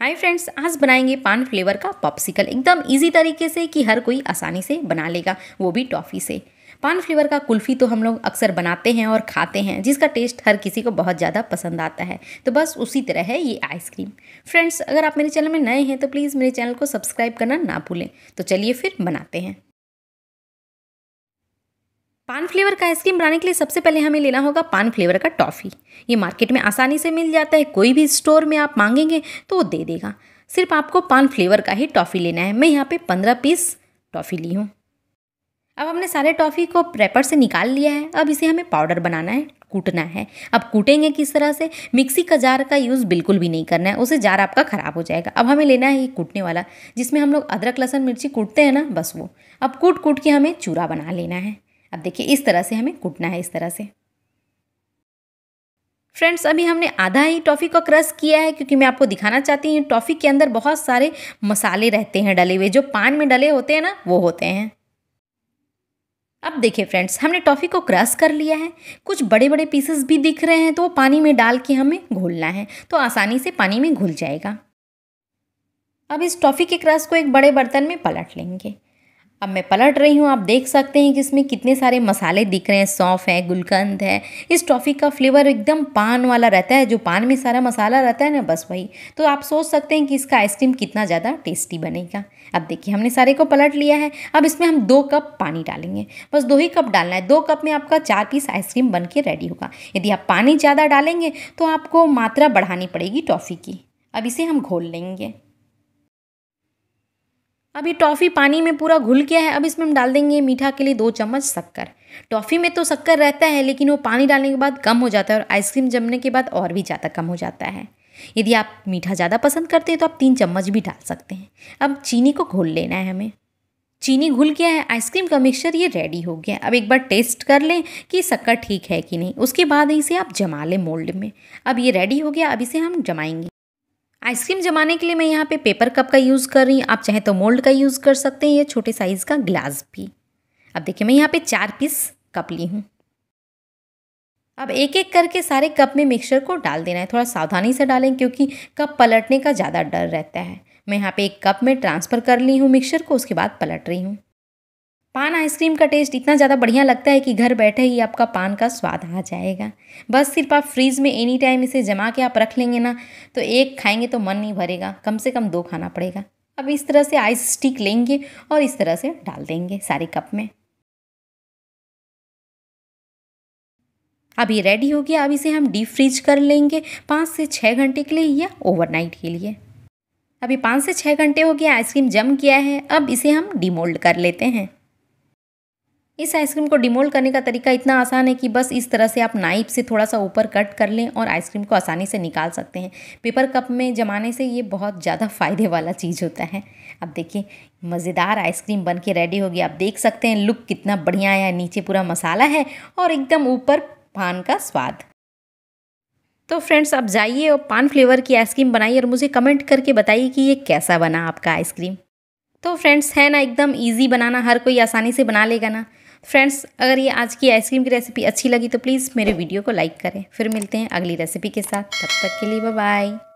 hi friends आज बनाएंगे पान फ्लेवर का पॉप्सिकल एकदम इजी तरीके से कि हर कोई आसानी से बना लेगा वो भी टॉफ़ी से पान फ्लेवर का कुल्फ़ी तो हम लोग अक्सर बनाते हैं और खाते हैं जिसका टेस्ट हर किसी को बहुत ज़्यादा पसंद आता है तो बस उसी तरह है ये आइसक्रीम फ्रेंड्स अगर आप मेरे चैनल में नए हैं तो प्लीज़ मेरे चैनल को सब्सक्राइब करना ना भूलें तो चलिए फिर बनाते हैं पान फ्लेवर का आइसक्रीम बनाने के लिए सबसे पहले हमें लेना होगा पान फ्लेवर का टॉफ़ी ये मार्केट में आसानी से मिल जाता है कोई भी स्टोर में आप मांगेंगे तो वो दे देगा सिर्फ आपको पान फ्लेवर का ही टॉफ़ी लेना है मैं यहाँ पे पंद्रह पीस टॉफ़ी ली हूँ अब हमने सारे टॉफ़ी को प्रेपर से निकाल लिया है अब इसे हमें पाउडर बनाना है कूटना है अब कूटेंगे किस तरह से मिक्सी का जार का यूज़ बिल्कुल भी नहीं करना है उसे जार आपका ख़राब हो जाएगा अब हमें लेना है ये कूटने वाला जिसमें हम लोग अदरक लहसन मिर्ची कूटते हैं ना बस वो अब कूट कूट के हमें चूरा बना लेना है अब देखिए इस तरह से हमें कूटना है इस तरह से फ्रेंड्स अभी हमने आधा ही टॉफ़ी को क्रश किया है क्योंकि मैं आपको दिखाना चाहती हूँ टॉफ़ी के अंदर बहुत सारे मसाले रहते हैं डले हुए जो पान में डले होते हैं ना वो होते हैं अब देखिए फ्रेंड्स हमने टॉफ़ी को क्रश कर लिया है कुछ बड़े बड़े पीसेस भी दिख रहे हैं तो वो पानी में डाल के हमें घोलना है तो आसानी से पानी में घुल जाएगा अब इस टॉफ़ी के क्रश को एक बड़े बर्तन में पलट लेंगे अब मैं पलट रही हूँ आप देख सकते हैं कि इसमें कितने सारे मसाले दिख रहे हैं सौंफ है गुलकंद है इस टॉफ़ी का फ्लेवर एकदम पान वाला रहता है जो पान में सारा मसाला रहता है ना बस वही तो आप सोच सकते हैं कि इसका आइसक्रीम कितना ज़्यादा टेस्टी बनेगा अब देखिए हमने सारे को पलट लिया है अब इसमें हम दो कप पानी डालेंगे बस दो ही कप डालना है दो कप में आपका चार पीस आइसक्रीम बन के रेडी होगा यदि आप पानी ज़्यादा डालेंगे तो आपको मात्रा बढ़ानी पड़ेगी टॉफ़ी की अब इसे हम घोल लेंगे अभी टॉफ़ी पानी में पूरा घुल गया है अब इसमें हम डाल देंगे मीठा के लिए दो चम्मच शक्कर टॉफ़ी में तो शक्कर रहता है लेकिन वो पानी डालने के बाद कम हो जाता है और आइसक्रीम जमने के बाद और भी ज़्यादा कम हो जाता है यदि आप मीठा ज़्यादा पसंद करते हैं तो आप तीन चम्मच भी डाल सकते हैं अब चीनी को घोल लेना है हमें चीनी घुल गया है आइसक्रीम का मिक्सचर ये रेडी हो गया अब एक बार टेस्ट कर लें कि शक्कर ठीक है कि नहीं उसके बाद इसे आप जमा लें मोल्ड में अब ये रेडी हो गया अब इसे हम जमाएंगे आइसक्रीम जमाने के लिए मैं यहाँ पे पेपर कप का यूज़ कर रही हूँ आप चाहें तो मोल्ड का यूज़ कर सकते हैं या छोटे साइज़ का ग्लास भी अब देखिए मैं यहाँ पे चार पीस कप ली हूँ अब एक एक करके सारे कप में मिक्सचर को डाल देना है थोड़ा सावधानी से डालें क्योंकि कप पलटने का ज़्यादा डर रहता है मैं यहाँ पे एक कप में ट्रांसफ़र कर ली हूँ मिक्सचर को उसके बाद पलट रही हूँ पान आइसक्रीम का टेस्ट इतना ज़्यादा बढ़िया लगता है कि घर बैठे ही आपका पान का स्वाद आ जाएगा बस सिर्फ आप फ्रीज़ में एनी टाइम इसे जमा के आप रख लेंगे ना तो एक खाएंगे तो मन नहीं भरेगा कम से कम दो खाना पड़ेगा अब इस तरह से आइस स्टिक लेंगे और इस तरह से डाल देंगे सारे कप में अब ये रेडी हो गया अब इसे हम डीप फ्रीज कर लेंगे पाँच से छः घंटे के लिए या ओवरनाइट के लिए अभी पाँच से छः घंटे हो गया आइसक्रीम जम गया है अब इसे हम डीमोल्ड कर लेते हैं इस आइसक्रीम को डिमोल्ड करने का तरीका इतना आसान है कि बस इस तरह से आप नाइफ से थोड़ा सा ऊपर कट कर लें और आइसक्रीम को आसानी से निकाल सकते हैं पेपर कप में जमाने से ये बहुत ज़्यादा फ़ायदे वाला चीज़ होता है अब देखिए मज़ेदार आइसक्रीम बन के रेडी होगी आप देख सकते हैं लुक कितना बढ़िया आया नीचे पूरा मसाला है और एकदम ऊपर पान का स्वाद तो फ्रेंड्स आप जाइए और पान फ्लेवर की आइसक्रीम बनाइए और मुझे कमेंट करके बताइए कि ये कैसा बना आपका आइसक्रीम तो फ्रेंड्स है ना एकदम इजी बनाना हर कोई आसानी से बना लेगा ना फ्रेंड्स अगर ये आज की आइसक्रीम की रेसिपी अच्छी लगी तो प्लीज़ मेरे वीडियो को लाइक करें फिर मिलते हैं अगली रेसिपी के साथ तब तक के लिए बाय